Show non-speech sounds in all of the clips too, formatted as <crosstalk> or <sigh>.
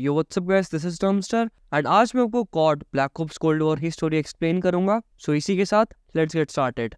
Yo what's up guys this is Termster and आज मैं आपको COD black ops cold war की स्टोरी एक्सप्लेन करूंगा सो so इसी के साथ let's get started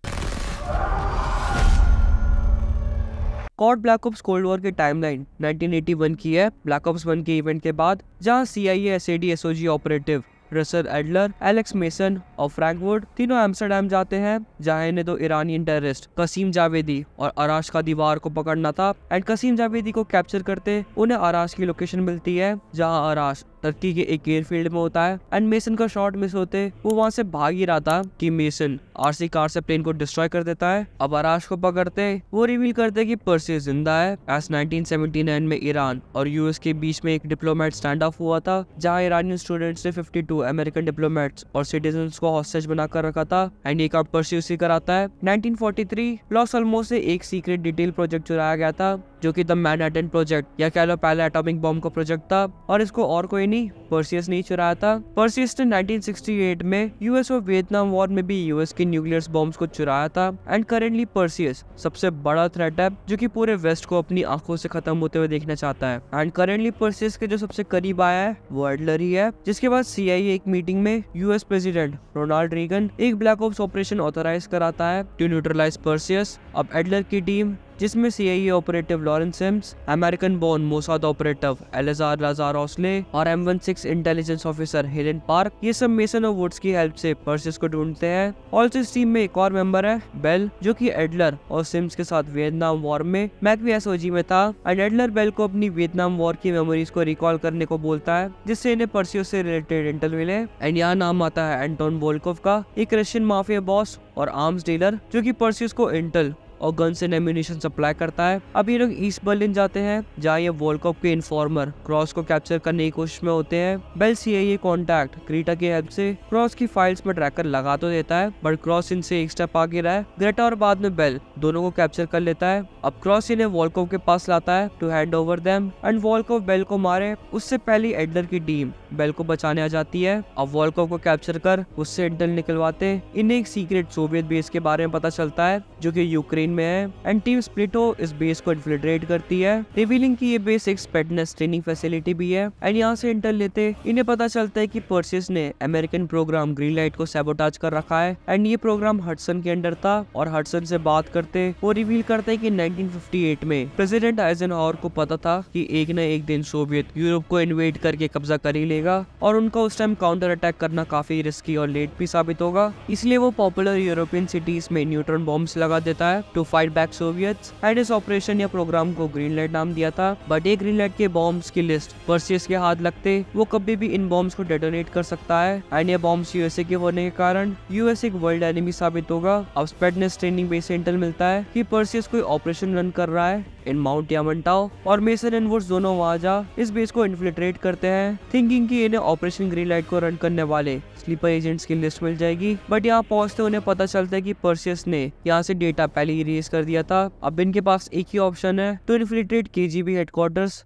COD black ops cold war की टाइमलाइन 1981 की है ब्लैक ऑप्स 1 के इवेंट के बाद जहां C I S A D S O G operative Russell Adler Alex Mason और फ्रैंकवुड तीनों एम्स्टरडेम जाते हैं जहां इन्हें दो ईरानियन टेररिस्ट कसीम जावेदी और आराश का दीवार को पकड़ना था एंड कसीम जावेदी को कैप्चर करते उन्हें आराश की लोकेशन मिलती है जहाँ आराश टर्की के एक एयरफील्ड में होता है एंड मेसन का शॉट मिस होते वो वहाँ से भाग ही रहा था कि मेसन आरसी कार से प्लेन को डिस्ट्रॉय कर देता है अब आराश को पकड़ते वो रिवील करते कि पर्सी जिंदा है एस 1979 में ईरान और यूएस के बीच में एक डिप्लोमेट स्टैंड ऑफ हुआ था जहाँ ईरानियन स्टूडेंट्स ने 52 अमेरिकन डिप्लोमेट्स और सिटीजन को हॉस्टेज बनाकर रखा था एंड ये काम परस्यू कराता है nineteen forty three Los Alamos से एक सीक्रेट डिटेल प्रोजेक्ट चुराया गया था जो कि द मैनहट्टन प्रोजेक्ट या कह लो पहला एटॉमिक बॉम्ब का प्रोजेक्ट था और इसको और कोई नहीं पर्सियस नहीं चुराया था पर्सियस ने 1968 में यूएस और वियतनाम वॉर में भी यूएस के न्यूक्लियर बॉम्ब को चुराया था एंड करेंटली पर्सियस सबसे बड़ा थ्रेट है जो की पूरे वेस्ट को अपनी आंखों से खत्म होते हुए देखना चाहता है एंड करेंटली पर्सियस के जो सबसे करीब आया है वो एडलर ही है जिसके बाद सी एक मीटिंग में यूएस प्रेसिडेंट रोनाल्ड रीगन एक ब्लैक ऑप्स ऑपरेशन ऑथोराइज कराता है टू न्यूट्रलाइज पर्सियस अब एडलर की टीम जिसमें CIA operative Lawrence Sims American born Mossad operative Eleazar Lazar Azoulay और M one six intelligence officer Helen Park ये सब mason और वुड्स की हेल्प से पर्सिस को ढूंढते हैं ऑल्सो इस टीम में एक और मेंबर है बेल जो कि एडलर और सिम्स के साथ वियतनाम वॉर में मैकवी एसओजी में था एंड एडलर बेल को अपनी वियतनाम वॉर की मेमोरीज को रिकॉल करने को बोलता है जिससे इन्हें पर्सियो से रिलेटेड इंटर मिले एंड यहाँ नाम आता है एंटोन बोलकोव का एक रशियन माफिया बॉस और आर्म्स डीलर जो कि पर्सियस को इंटल और गन से एम्यूनिशन सप्लाई करता है अब ये लोग ईस्ट बर्लिन जाते हैं जहाँ ये कप के इन्फॉर्मर क्रॉस को कैप्चर करने की कोशिश में होते हैं बेल सी आई कॉन्टैक्ट क्रीटा की हेल्प से क्रॉस की फाइल्स में ट्रैकर लगा तो देता है बट क्रॉस इनसे एक स्टेप आगे रहा है ग्रेटा और बाद में बेल दोनों को कैप्चर कर लेता है अब क्रॉस इन्हें कप के पास लाता है to hand over them and Volkov Bell को मारे उससे पहले एडलर की टीम बेल को बचाने आ जाती है अब कप को कैप्चर कर उससे एडलर निकलवाते इन्हें एक सीक्रेट सोवियत बेस के बारे में पता चलता है जो की यूक्रेन डोमेन में है एंड टीम स्प्लिटो इस बेस को इन्फिल्ट्रेट करती है रिवीलिंग की ये बेस एक स्पेटनेस ट्रेनिंग फैसिलिटी भी है एंड यहाँ से इंटर लेते इन्हें पता चलता है की पर्सिस ने अमेरिकन प्रोग्राम ग्रीन लाइट को सेबोटाज कर रखा है एंड ये प्रोग्राम हटसन के अंडर था और हटसन से बात करते वो रिवील करते की नाइनटीन फिफ्टी एट में प्रेसिडेंट आइजन आइजनहॉवर को पता था की एक न एक दिन सोवियत यूरोप को इन्वेट करके कब्जा कर ही लेगा और उनका उस टाइम काउंटर अटैक करना काफी रिस्की और लेट भी साबित होगा इसलिए वो पॉपुलर यूरोपियन सिटीज में न्यूट्रॉन बॉम्ब्स लगा देता है to to fight back Soviet and इस ऑपरेशन या प्रोग्राम को ग्रीन लाइट नाम दिया था बट ये लाइट के बॉम्ब की लिस्ट परसियस के हाथ लगते वो कभी भी इन बॉम्ब्स को डेटोनेट कर सकता है एंड ये बॉम्ब यूएसए के होने के कारण यूएस एक वर्ल्ड एनिमी साबित होगा अब स्पेडनेस ट्रेनिंग बेस से मिलता है की पर्सियस कोई ऑपरेशन रन कर रहा है इन माउंट यामनटाओ और मेसन एंड वुड्स दोनों वहाँ जा इस बेस को इन्फिल्ट्रेट करते हैं थिंकिंग कि इन्हें ऑपरेशन ग्रीन लाइट को रन करने वाले स्लीपर एजेंट्स की लिस्ट मिल जाएगी बट यहाँ पहुँचते उन्हें पता चलता है कि परसियस ने यहाँ से डेटा पहले ही रिलीज कर दिया था अब इनके पास एक ही ऑप्शन है to infiltrate K G B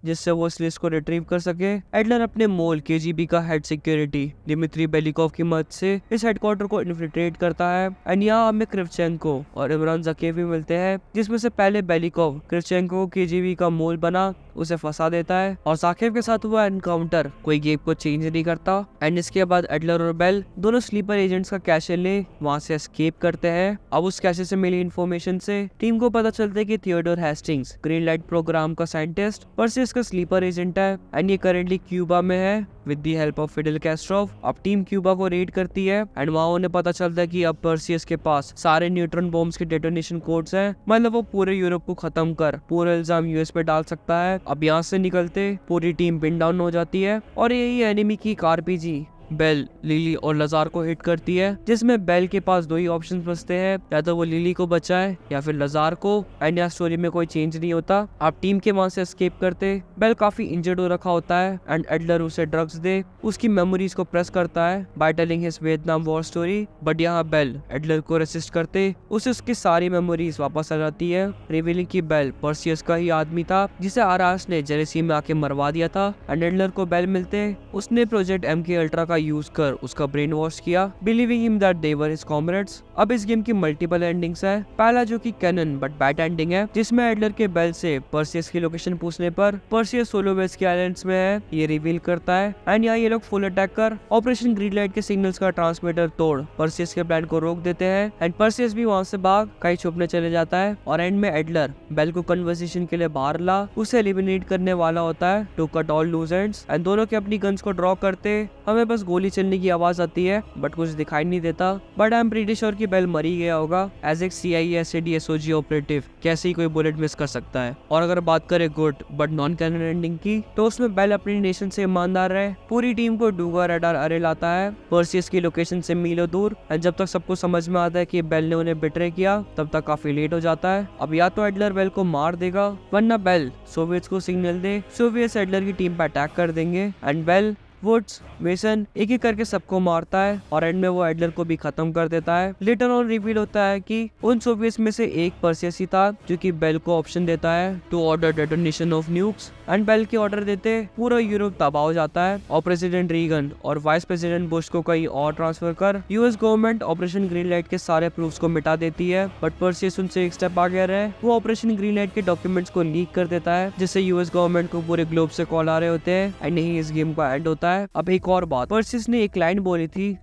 जिससे वो इस लिस्ट को रिट्रीव कर सके एडलर अपने मोल के जी बी का हेड सिक्योरिटी दिमित्री बेलीकॉफ की मदद से इस हेडक्वार्टर को इन्फिल्ट्रेट करता है एंड यहाँ हमें क्रिवचेंको और इमरान जकेव भी मिलते हैं जिसमें से पहले बेलिकोव क्रिवचेंको को की का मूल बना उसे फंसा देता है और साकिब के साथ हुआ एनकाउंटर कोई गेम को चेंज नहीं करता एंड इसके बाद एडलर और बेल दोनों स्लीपर एजेंट्स का कैसे ले वहाँ से स्केप करते हैं अब उस कैसे से मिली इन्फॉर्मेशन से टीम को पता चलता है की Theodore Hastings green light program का साइंटिस्ट से का स्लीपर एजेंट है एंड ये करेंटली क्यूबा में है with the help of Fidel Castro अब टीम क्यूबा को रेड करती है एंड वहाँ उन्हें पता चलता है कि अब पर्सियस के पास सारे न्यूट्रॉन बॉम्ब्स के डेटोनेशन कोड्स हैं मतलब वो पूरे यूरोप को खत्म कर पूरा इल्जाम यूएस पे डाल सकता है अब यहाँ से निकलते पूरी टीम पिन डाउन हो जाती है और यही एनिमी की कार जी बेल लिली और लजार को हिट करती है जिसमें बेल के पास दो ही ऑप्शन बचते हैं या तो वो लिली को बचाए या फिर लजार को एंड यहाँ स्टोरी में कोई चेंज नहीं होता आप टीम के वहां से स्केप करते बेल काफी इंजर्ड हो रखा होता है एंड एडलर उसे ड्रग्स दे उसकी मेमोरीज को प्रेस करता है by telling his Vietnam war story but यहाँ बेल एडलर को रेसिस्ट करते उसे उसकी सारी मेमोरीज वापस आ जाती है रिवीलिंग की बेल पर्सियस का ही आदमी था जिसे आरास ने जेरेसी में आके मरवा दिया था एंड एडलर को बेल मिलते उसने प्रोजेक्ट एम के अल्ट्रा का का यूज कर उसका ब्रेन वॉश किया believing him that they were his comrades अब इस गेम की मल्टीपल एंडिंग्स है पहला जो कि कैनन बट बैट एंडिंग है जिसमें एडलर के बेल से पर्सियस की लोकेशन पूछने पर पर्सियस सोलो बेस के आइलैंड में है ये रिवील करता है एंड यहाँ ये लोग फुल अटैक कर ऑपरेशन ग्रीन लाइट के सिग्नल का ट्रांसमीटर तोड़ पर्सियस के प्लान को रोक देते हैं एंड पर्सियस भी वहाँ से भाग कहीं छुपने चले जाता है और एंड में एडलर बेल को कन्वर्सेशन के लिए बाहर ला उसे एलिमिनेट करने वाला होता है to cut all loose end दोनों के अपनी गन्स को ड्रॉ करते हमें बस गोली चलने की आवाज आती है बट कुछ दिखाई नहीं देता but I am pretty sure की बेल मरी गया होगा एज एक C I S A D S O G operative कैसे ही कोई बुलेट मिस कर सकता है और अगर बात करें good but non canon ending की तो उसमें बेल अपनी नेशन से ईमानदार रहे पूरी टीम को डूगा रेडार अरे लाता है पर्सियस की लोकेशन से मिलो दूर एंड जब तक सबको समझ में आता है की बेल ने उन्हें बिट्रे किया तब तक काफी लेट हो जाता है अब या तो एडलर बेल को मार देगा वरना बेल सोवियत को सिग्नल दे सोवियत एडलर की टीम पर अटैक कर देंगे एंड बेल वुड्स मेसन एक एक करके सबको मारता है और एंड में वो एडलर को भी खत्म कर देता है लेटर ऑन रिवील होता है कि उन सोवियस में से एक ही था जो कि बेल को ऑप्शन देता है to order detonation of nukes and Bell के ऑर्डर देते पूरा यूरोप तबाह हो जाता है और प्रेसिडेंट रीगन और वाइस प्रेसिडेंट बुश को कहीं और ट्रांसफर कर US government operation green light के सारे प्रूफ को मिटा देती है बट परसियस उनसे एक स्टेप आगे रहे वो ऑपरेशन ग्रीन लाइट के डॉक्यूमेंट्स को लीक कर देता है जिससे यूएस गवर्नमेंट को पूरे ग्लोब से कॉल आ रहे होते हैं एंड यही इस गेम का एंड होता है होता है अब एक और बात पर्सिस ने एक लाइन बोली थी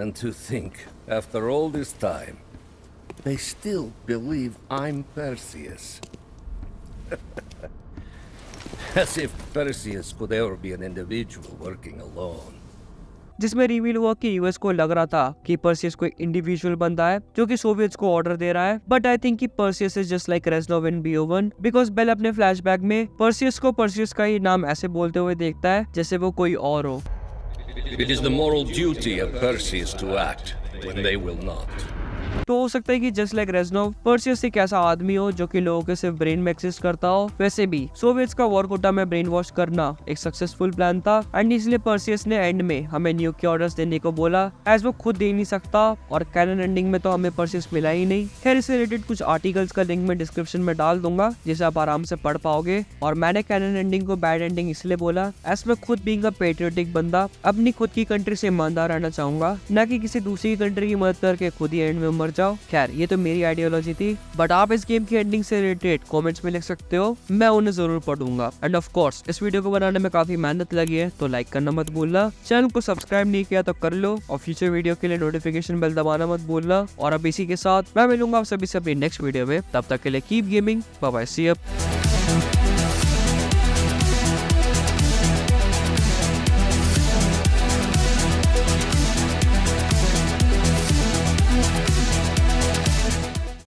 And to think, after all this time, they still believe I'm Perseus. <laughs> As if Perseus could ever be an individual working alone. जिसमें रिवील हुआ कि यूएस को लग रहा था कि परसियस कोई इंडिविजुअल बंदा है जो कि सोवियत को ऑर्डर दे रहा है बट आई थिंक कि Perseus is just like Reznov in BO one because Bell अपने फ्लैश में परसियस को परसियस का ही नाम ऐसे बोलते हुए देखता है जैसे वो कोई और हो It is the moral duty of Perseus to act when they will not. तो हो सकता है कि जस्ट लाइक रेजनोव पर्सियस एक ऐसा आदमी हो जो कि लोगों के सिर्फ ब्रेन में एक्सिस्ट करता हो वैसे भी सोवियत का वॉरकोटा में ब्रेन वॉश करना एक सक्सेसफुल प्लान था एंड इसलिए पर्सियस ने एंड में हमें न्यू के ऑर्डर देने को बोला एज वो खुद दे नहीं सकता और कैनन एंडिंग में तो हमें पर्सियस मिला ही नहीं खैर इससे रिलेटेड कुछ आर्टिकल्स का लिंक मैं डिस्क्रिप्शन में डाल दूंगा जिसे आप आराम से पढ़ पाओगे और मैंने कैनन एंडिंग को बैड एंडिंग इसलिए बोला एस में खुद बींग पेट्रियोटिक बंदा अपनी खुद की कंट्री से ईमानदार रहना चाहूंगा न कि किसी दूसरी कंट्री की मदद करके खुद ही एंड में मर जाओ खैर ये तो मेरी आइडियोलॉजी थी बट आप इस गेम की एंडिंग से रिलेटेड कॉमेंट्स में लिख सकते हो मैं उन्हें जरूर पढ़ूंगा एंड ऑफ कोर्स इस वीडियो को बनाने में काफी मेहनत लगी है तो लाइक करना मत भूलना चैनल को सब्सक्राइब नहीं किया तो कर लो और फ्यूचर वीडियो के लिए नोटिफिकेशन बेल दबाना मत भूलना और अब इसी के साथ मैं मिलूंगा आप सभी से अपनी नेक्स्ट वीडियो में तब तक के लिए keep gaming bye see up